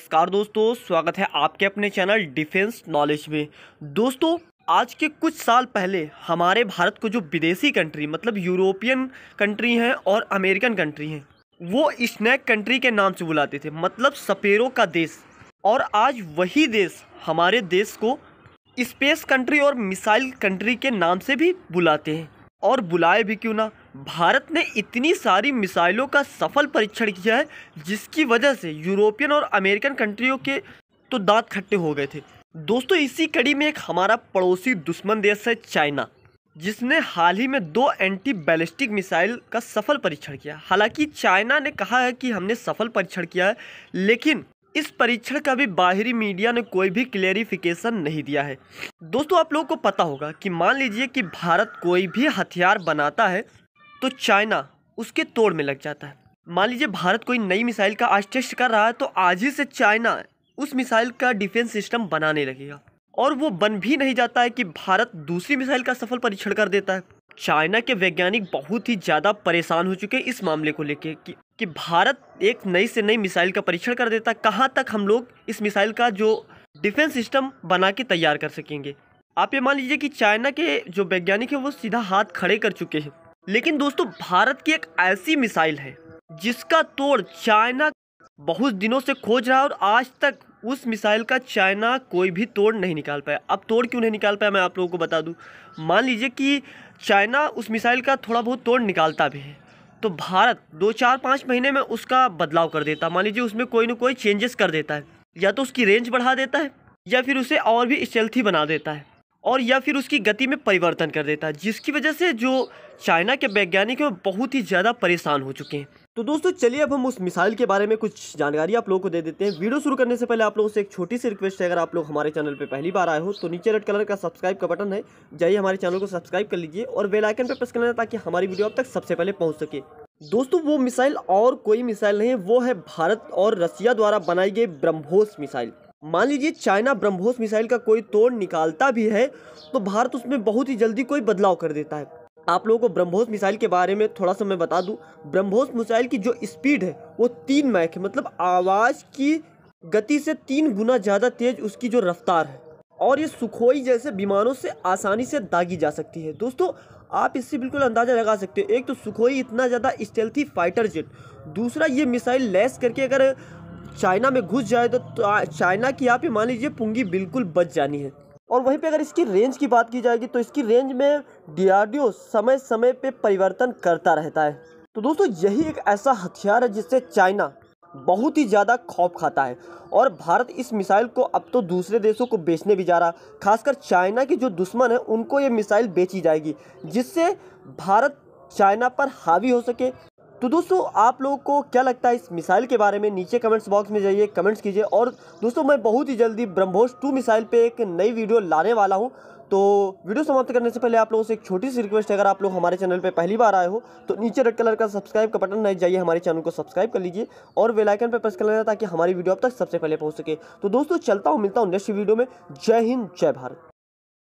नमस्कार दोस्तों स्वागत है आपके अपने चैनल डिफेंस नॉलेज में दोस्तों आज के कुछ साल पहले हमारे भारत को जो विदेशी कंट्री मतलब यूरोपियन कंट्री हैं और अमेरिकन कंट्री हैं वो स्नैक कंट्री के नाम से बुलाते थे मतलब सपेरों का देश और आज वही देश हमारे देश को स्पेस कंट्री और मिसाइल कंट्री के नाम से भी बुलाते हैं और बुलाए भी क्यों ना भारत ने इतनी सारी मिसाइलों का सफल परीक्षण किया है जिसकी वजह से यूरोपियन और अमेरिकन कंट्रियों के तो दांत खट्टे हो गए थे दोस्तों इसी कड़ी में एक हमारा पड़ोसी दुश्मन देश है चाइना जिसने हाल ही में दो एंटी बैलिस्टिक मिसाइल का सफल परीक्षण किया हालांकि चाइना ने कहा है कि हमने सफल परीक्षण किया है लेकिन इस परीक्षण का भी बाहरी मीडिया ने कोई भी क्लेरिफिकेशन नहीं दिया है दोस्तों आप लोगों को पता होगा कि मान लीजिए कि भारत कोई भी हथियार बनाता है तो चाइना उसके तोड़ में लग जाता है मान लीजिए भारत कोई नई मिसाइल का आज टेस्ट कर रहा है तो आज ही से चाइना उस मिसाइल का डिफेंस सिस्टम बनाने लगेगा और वो बन भी नहीं जाता है कि भारत दूसरी मिसाइल का सफल परीक्षण कर देता है चाइना के वैज्ञानिक बहुत ही ज़्यादा परेशान हो चुके हैं इस मामले को लेकर कि, कि भारत एक नई से नई मिसाइल का परीक्षण कर देता है कहाँ तक हम लोग इस मिसाइल का जो डिफेंस सिस्टम बना के तैयार कर सकेंगे आप ये मान लीजिए कि चाइना के जो वैज्ञानिक है वो सीधा हाथ खड़े कर चुके हैं लेकिन दोस्तों भारत की एक ऐसी मिसाइल है जिसका तोड़ चाइना बहुत दिनों से खोज रहा है और आज तक उस मिसाइल का चाइना कोई भी तोड़ नहीं निकाल पाया अब तोड़ क्यों नहीं निकाल पाया मैं आप लोगों को बता दूं मान लीजिए कि चाइना उस मिसाइल का थोड़ा बहुत तोड़ निकालता भी है तो भारत दो चार पाँच महीने में उसका बदलाव कर देता मान लीजिए उसमें कोई ना कोई चेंजेस कर देता है या तो उसकी रेंज बढ़ा देता है या फिर उसे और भी स्टेल्थी बना देता है और या फिर उसकी गति में परिवर्तन कर देता है जिसकी वजह से जो चाइना के वैज्ञानिक हैं बहुत ही ज़्यादा परेशान हो चुके हैं तो दोस्तों चलिए अब हम उस मिसाइल के बारे में कुछ जानकारी आप लोगों को दे देते हैं वीडियो शुरू करने से पहले आप लोगों से एक छोटी सी रिक्वेस्ट है अगर आप लोग हमारे चैनल पर पहली बार आए हो तो नीचे रेड कलर का सब्सक्राइब का बटन है जाइए हमारे चैनल को सब्सक्राइब कर लीजिए और बेलाइकन पर प्रेस करना ताकि हमारी वीडियो अब तक सबसे पहले पहुँच सके दोस्तों वो मिसाइल और कोई मिसाइल नहीं वो है भारत और रसिया द्वारा बनाई गई ब्रह्मोस मिसाइल मान लीजिए चाइना ब्रह्मोस मिसाइल का कोई तोड़ निकालता भी है तो भारत उसमें बहुत ही जल्दी कोई बदलाव कर देता है आप लोगों को ब्रह्मोस मिसाइल के बारे में थोड़ा सा मैं बता दूं ब्रह्मोस मिसाइल की जो स्पीड है वो तीन मैक है मतलब आवाज़ की गति से तीन गुना ज़्यादा तेज़ उसकी जो रफ्तार है और ये सुखोई जैसे विमानों से आसानी से दागी जा सकती है दोस्तों आप इससे बिल्कुल अंदाज़ा लगा सकते हो एक तो सुखोई इतना ज़्यादा स्टेल्थी फाइटर जेट दूसरा ये मिसाइल लैस करके अगर चाइना में घुस जाए तो, तो चाइना की यहाँ पे मान लीजिए पुंगी बिल्कुल बच जानी है और वहीं पे अगर इसकी रेंज की बात की जाएगी तो इसकी रेंज में डीआरडीओ समय समय पे परिवर्तन करता रहता है तो दोस्तों यही एक ऐसा हथियार है जिससे चाइना बहुत ही ज़्यादा खौफ खाता है और भारत इस मिसाइल को अब तो दूसरे देशों को बेचने भी जा रहा खासकर चाइना के जो दुश्मन है उनको ये मिसाइल बेची जाएगी जिससे भारत चाइना पर हावी हो सके तो दोस्तों आप लोगों को क्या लगता है इस मिसाइल के बारे में नीचे कमेंट्स बॉक्स में जाइए कमेंट्स कीजिए और दोस्तों मैं बहुत ही जल्दी ब्रह्मोस टू मिसाइल पे एक नई वीडियो लाने वाला हूँ तो वीडियो समाप्त करने से पहले आप लोगों से एक छोटी सी रिक्वेस्ट है अगर आप लोग हमारे चैनल पे पहली बार आए हो तो नीचे रेड कलर का सब्सक्राइब का बटन नहीं जाइए हमारे चैनल को सब्सक्राइब कर लीजिए और वेलाइकन पर प्रेस कर लेना ताकि हमारी वीडियो अब तक सबसे पहले पहुँच सके तो दोस्तों चलता हूँ मिलता हूँ नेक्स्ट वीडियो में जय हिंद जय भारत